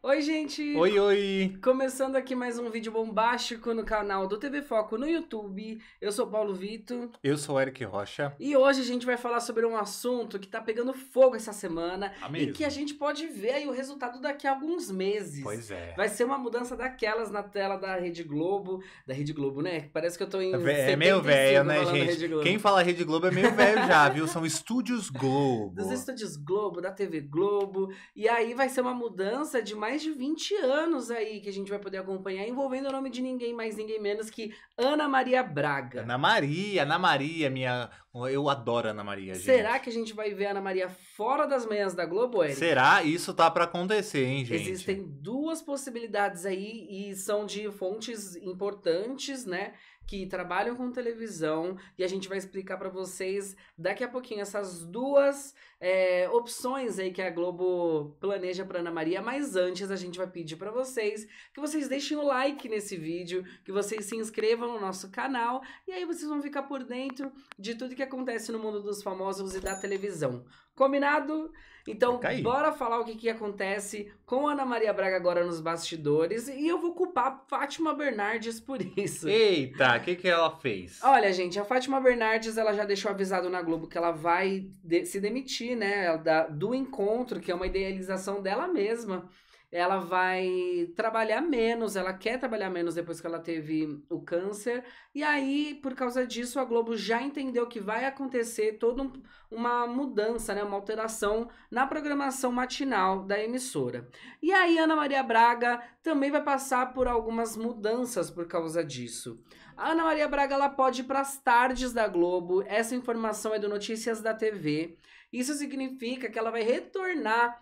Oi, gente! Oi, oi! Começando aqui mais um vídeo bombástico no canal do TV Foco no YouTube. Eu sou Paulo Vitor. Eu sou Eric Rocha. E hoje a gente vai falar sobre um assunto que tá pegando fogo essa semana ah, e que a gente pode ver aí o resultado daqui a alguns meses. Pois é. Vai ser uma mudança daquelas na tela da Rede Globo. Da Rede Globo, né? Parece que eu tô em. É, é meio velho, né, gente? Quem fala Rede Globo é meio velho já, viu? São estúdios Globo. Dos estúdios Globo, da TV Globo. E aí vai ser uma mudança de mais mais de 20 anos aí que a gente vai poder acompanhar, envolvendo o nome de ninguém mais, ninguém menos que Ana Maria Braga. Ana Maria, Ana Maria, minha. Eu adoro Ana Maria, gente. Será que a gente vai ver Ana Maria fora das manhãs da Globo, Eric? Será? Isso tá para acontecer, hein, gente? Existem duas possibilidades aí e são de fontes importantes, né? que trabalham com televisão e a gente vai explicar para vocês daqui a pouquinho essas duas é, opções aí que a Globo planeja para Ana Maria. Mas antes a gente vai pedir para vocês que vocês deixem o like nesse vídeo, que vocês se inscrevam no nosso canal e aí vocês vão ficar por dentro de tudo que acontece no mundo dos famosos e da televisão. Combinado? Então, bora falar o que, que acontece com Ana Maria Braga agora nos bastidores. E eu vou culpar Fátima Bernardes por isso. Eita, o que, que ela fez? Olha, gente, a Fátima Bernardes ela já deixou avisado na Globo que ela vai de se demitir, né? Da, do encontro, que é uma idealização dela mesma ela vai trabalhar menos, ela quer trabalhar menos depois que ela teve o câncer. E aí, por causa disso, a Globo já entendeu que vai acontecer toda um, uma mudança, né, uma alteração na programação matinal da emissora. E aí, Ana Maria Braga também vai passar por algumas mudanças por causa disso. A Ana Maria Braga ela pode ir para as tardes da Globo. Essa informação é do Notícias da TV. Isso significa que ela vai retornar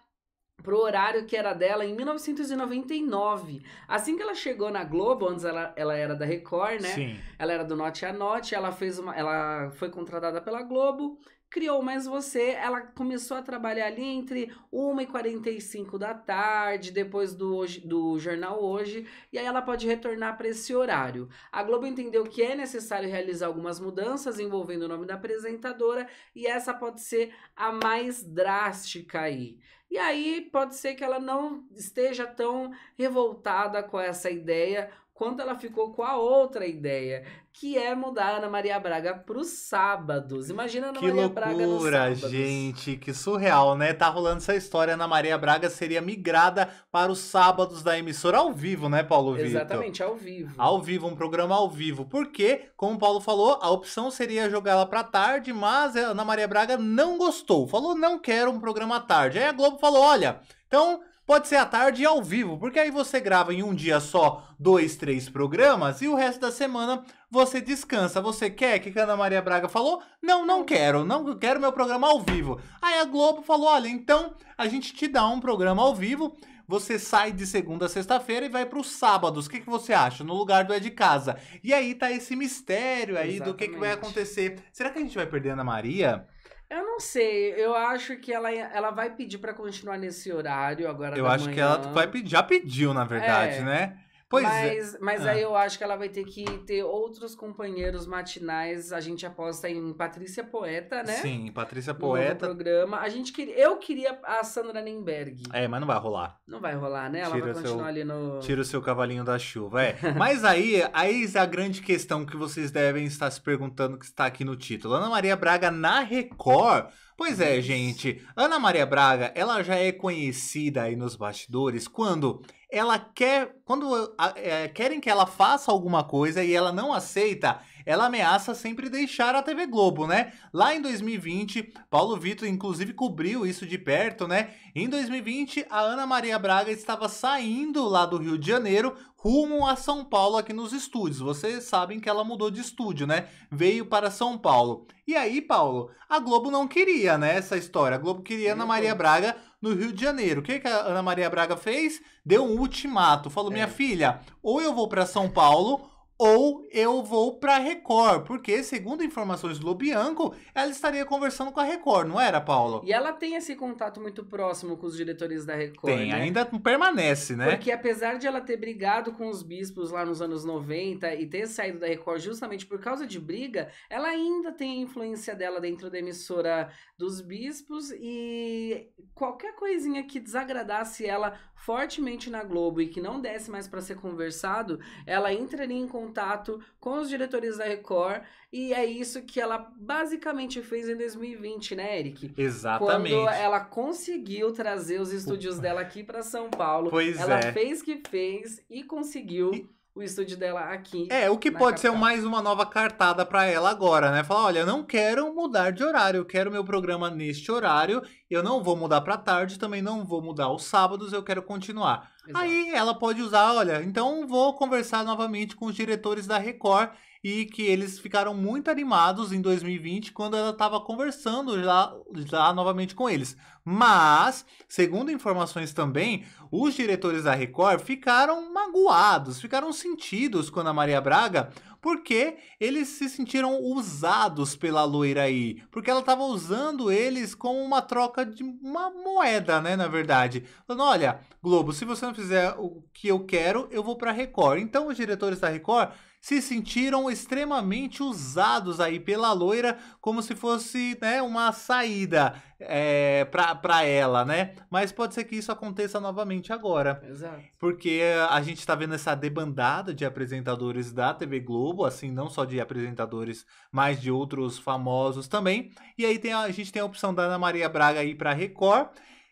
pro horário que era dela em 1999. Assim que ela chegou na Globo, antes ela, ela era da Record, né? Sim. Ela era do Note a Note ela fez uma ela foi contratada pela Globo criou mais você. Ela começou a trabalhar ali entre 1h45 da tarde, depois do, hoje, do jornal Hoje, e aí ela pode retornar para esse horário. A Globo entendeu que é necessário realizar algumas mudanças envolvendo o nome da apresentadora, e essa pode ser a mais drástica aí. E aí pode ser que ela não esteja tão revoltada com essa ideia, quanto ela ficou com a outra ideia, que é mudar a Ana Maria Braga para os sábados. Imagina a Ana que Maria loucura, Braga nos sábados. gente, que surreal, né? Tá rolando essa história, Ana Maria Braga seria migrada para os sábados da emissora ao vivo, né, Paulo Vitor? Exatamente, ao vivo. Ao vivo, um programa ao vivo. Porque, como o Paulo falou, a opção seria jogá-la para tarde, mas a Ana Maria Braga não gostou. Falou: "Não quero um programa à tarde". Aí a Globo falou: "Olha, então Pode ser à tarde e ao vivo, porque aí você grava em um dia só dois, três programas e o resto da semana você descansa. Você quer que Ana Maria Braga falou? Não, não quero, não quero meu programa ao vivo. Aí a Globo falou: olha, então a gente te dá um programa ao vivo. Você sai de segunda a sexta-feira e vai para os sábados. O que, que você acha? No lugar do É de Casa. E aí tá esse mistério aí Exatamente. do que, que vai acontecer. Será que a gente vai perder Ana Maria? Eu não sei, eu acho que ela, ela vai pedir para continuar nesse horário agora. Eu acho manhã. que ela vai pedir, já pediu, na verdade, é. né? Pois é. mas, é. Mas ah. aí eu acho que ela vai ter que ter outros companheiros matinais. A gente aposta em Patrícia Poeta, né? Sim, Patrícia Poeta. No programa. A gente queria, eu queria a Sandra Nemberg. É, mas não vai rolar. Não vai rolar, né? Ela tira vai continuar seu, ali no. Tira o seu cavalinho da chuva, é. mas aí, aí é a grande questão que vocês devem estar se perguntando que está aqui no título. Ana Maria Braga na Record. Pois é, gente. Ana Maria Braga, ela já é conhecida aí nos bastidores quando ela quer. Quando é, querem que ela faça alguma coisa e ela não aceita, ela ameaça sempre deixar a TV Globo, né? Lá em 2020, Paulo Vitor, inclusive, cobriu isso de perto, né? Em 2020, a Ana Maria Braga estava saindo lá do Rio de Janeiro rumo a São Paulo aqui nos estúdios. Vocês sabem que ela mudou de estúdio, né? Veio para São Paulo. E aí, Paulo, a Globo não queria, né, essa história. A Globo queria Ana uhum. Maria Braga no Rio de Janeiro. O que, que a Ana Maria Braga fez? Deu um ultimato. Falou: é. minha filha, ou eu vou para São Paulo ou eu vou para a Record, porque segundo informações do Lobianco, ela estaria conversando com a Record, não era, Paulo? E ela tem esse contato muito próximo com os diretores da Record. Tem, né? ainda permanece, né? Porque apesar de ela ter brigado com os bispos lá nos anos 90 e ter saído da Record justamente por causa de briga, ela ainda tem a influência dela dentro da emissora dos bispos e qualquer coisinha que desagradasse ela fortemente na Globo e que não desse mais para ser conversado, ela entraria em contato com os diretores da Record e é isso que ela basicamente fez em 2020, né, Eric? Exatamente. Quando ela conseguiu trazer os estúdios dela aqui para São Paulo. Pois ela é. fez que fez e conseguiu. E o estúdio dela aqui. É, o que pode capital. ser mais uma nova cartada para ela agora, né? Falar, olha, eu não quero mudar de horário, eu quero meu programa neste horário, eu não vou mudar para tarde, também não vou mudar aos sábados, eu quero continuar. Exato. Aí ela pode usar, olha, então vou conversar novamente com os diretores da Record e que eles ficaram muito animados em 2020 quando ela estava conversando já, já novamente com eles. Mas, segundo informações também, os diretores da Record ficaram magoados, ficaram sentidos com a Maria Braga, porque eles se sentiram usados pela loira aí, porque ela estava usando eles como uma troca de uma moeda, né, na verdade. Falando, olha, Globo, se você não fizer o que eu quero, eu vou para Record. Então, os diretores da Record se sentiram extremamente usados aí pela loira, como se fosse né, uma saída é, para ela, né? Mas pode ser que isso aconteça novamente agora. Exato. Porque a gente está vendo essa debandada de apresentadores da TV Globo, assim, não só de apresentadores, mas de outros famosos também. E aí tem a, a gente tem a opção da Ana Maria Braga aí para Record.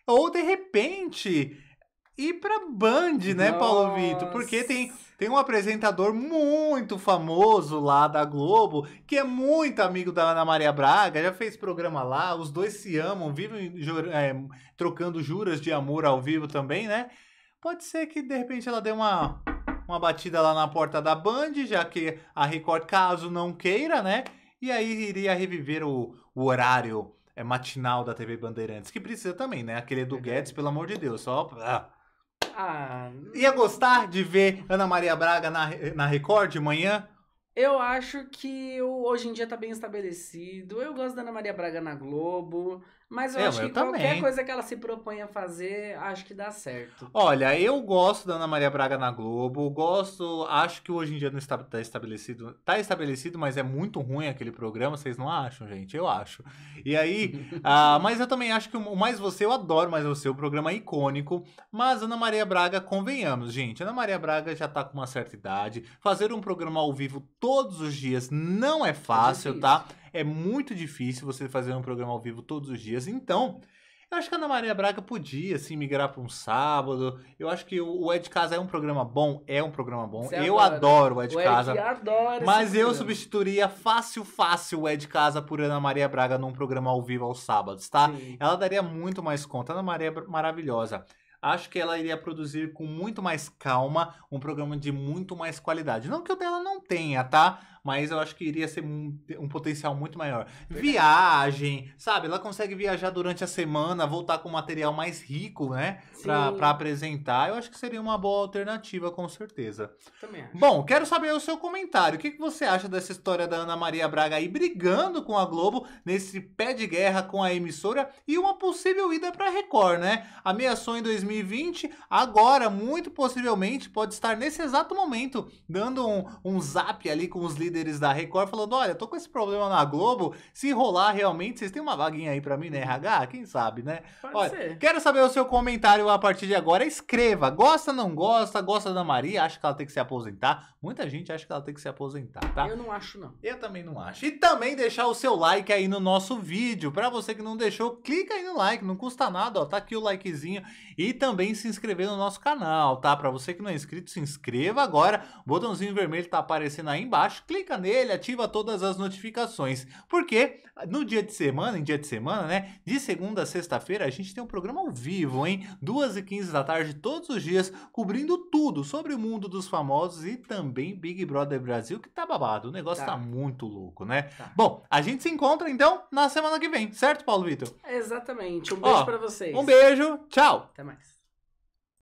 Ou de repente ir pra Band, né, Nossa. Paulo Vitor? Porque tem, tem um apresentador muito famoso lá da Globo, que é muito amigo da Ana Maria Braga, já fez programa lá, os dois se amam, vivem é, trocando juras de amor ao vivo também, né? Pode ser que de repente ela dê uma, uma batida lá na porta da Band, já que a Record, caso não queira, né? E aí iria reviver o, o horário é, matinal da TV Bandeirantes, que precisa também, né? Aquele do é Guedes, pelo amor de Deus, só. Ah ah. Ia gostar de ver Ana Maria Braga na, na Record de manhã? Eu acho que hoje em dia tá bem estabelecido. Eu gosto da Ana Maria Braga na Globo. Mas eu, é, eu acho que eu qualquer também. coisa que ela se propõe a fazer, acho que dá certo. Olha, eu gosto da Ana Maria Braga na Globo. Gosto. Acho que hoje em dia não está tá estabelecido. Tá estabelecido, mas é muito ruim aquele programa. Vocês não acham, gente? Eu acho. E aí. ah, mas eu também acho que o Mais Você, eu adoro Mais Você. O programa é icônico. Mas Ana Maria Braga, convenhamos, gente. Ana Maria Braga já tá com uma certa idade. Fazer um programa ao vivo todos os dias. Não é, é fácil, é tá? É muito difícil você fazer um programa ao vivo todos os dias. Então, eu acho que a Ana Maria Braga podia, assim, migrar para um sábado. Eu acho que o Ed Casa é um programa bom. É um programa bom. Você eu adora. adoro o Ed o Casa. Ed adoro. mas eu programa. substituiria fácil, fácil o Ed Casa por Ana Maria Braga num programa ao vivo aos sábados, tá? Sim. Ela daria muito mais conta. Ana Maria é maravilhosa acho que ela iria produzir com muito mais calma um programa de muito mais qualidade. Não que o dela não tenha, tá? mas eu acho que iria ser um, um potencial muito maior. Verdade. Viagem, sabe? Ela consegue viajar durante a semana, voltar com material mais rico, né? Pra, pra, apresentar. Eu acho que seria uma boa alternativa, com certeza. Também acho. Bom, quero saber o seu comentário. O que, que você acha dessa história da Ana Maria Braga aí brigando com a Globo nesse pé de guerra com a emissora e uma possível ida pra Record, né? Ameaçou em 2020, agora, muito possivelmente, pode estar nesse exato momento dando um, um zap ali com os líderes líderes da Record falando: olha, tô com esse problema na Globo. Se rolar realmente, vocês têm uma vaguinha aí para mim né uhum. RH? Quem sabe, né? Pode olha, ser. quero saber o seu comentário a partir de agora. Escreva: gosta, não gosta, gosta da Maria, acha que ela tem que se aposentar. Muita gente acha que ela tem que se aposentar, tá? Eu não acho, não. Eu também não acho. E também deixar o seu like aí no nosso vídeo. Para você que não deixou, clica aí no like, não custa nada, ó. Tá aqui o likezinho. E também se inscrever no nosso canal, tá? Para você que não é inscrito, se inscreva agora. O botãozinho vermelho tá aparecendo aí embaixo. Clica clica nele, ativa todas as notificações. Porque no dia de semana, em dia de semana, né? De segunda a sexta-feira, a gente tem um programa ao vivo, hein? duas e quinze da tarde, todos os dias, cobrindo tudo sobre o mundo dos famosos e também Big Brother Brasil, que tá babado. O negócio tá, tá muito louco, né? Tá. Bom, a gente se encontra então na semana que vem, certo, Paulo Vitor? Exatamente. Um beijo para vocês. Um beijo, tchau. Até mais.